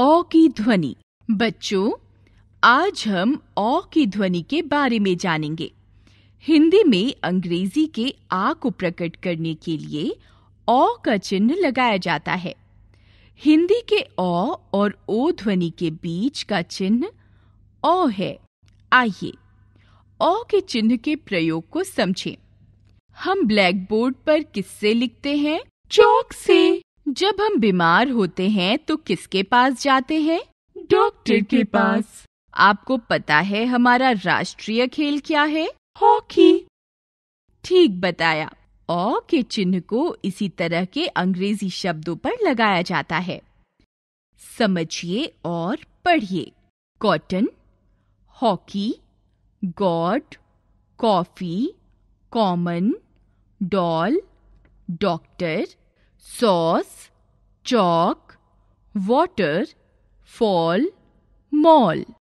ओ की ध्वनि बच्चों आज हम ओ की ध्वनि के बारे में जानेंगे हिंदी में अंग्रेजी के आ को प्रकट करने के लिए ओ का चिन्ह लगाया जाता है हिंदी के ओ और ओ ध्वनि के बीच का चिन्ह ओ है आइए ओ के चिन्ह के प्रयोग को समझें हम ब्लैक बोर्ड पर किससे लिखते हैं चौक से जब हम बीमार होते हैं तो किसके पास जाते हैं डॉक्टर के पास आपको पता है हमारा राष्ट्रीय खेल क्या है हॉकी ठीक बताया ओ के चिन्ह को इसी तरह के अंग्रेजी शब्दों पर लगाया जाता है समझिए और पढ़िए cotton hockey god coffee common doll doctor sauce chalk, water, fall, mall.